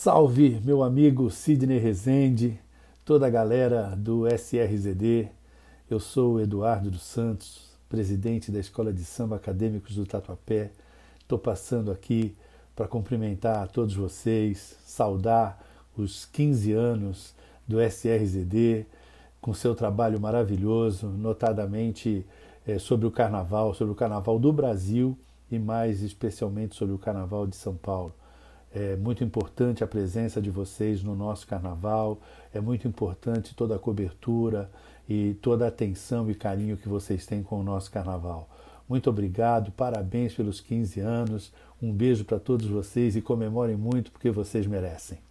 Salve, meu amigo Sidney Rezende, toda a galera do SRZD. Eu sou o Eduardo dos Santos, presidente da Escola de Samba Acadêmicos do Tatuapé. Estou passando aqui para cumprimentar a todos vocês, saudar os 15 anos do SRZD, com seu trabalho maravilhoso, notadamente é, sobre o carnaval, sobre o carnaval do Brasil e mais especialmente sobre o carnaval de São Paulo. É muito importante a presença de vocês no nosso carnaval, é muito importante toda a cobertura e toda a atenção e carinho que vocês têm com o nosso carnaval. Muito obrigado, parabéns pelos 15 anos, um beijo para todos vocês e comemorem muito porque vocês merecem.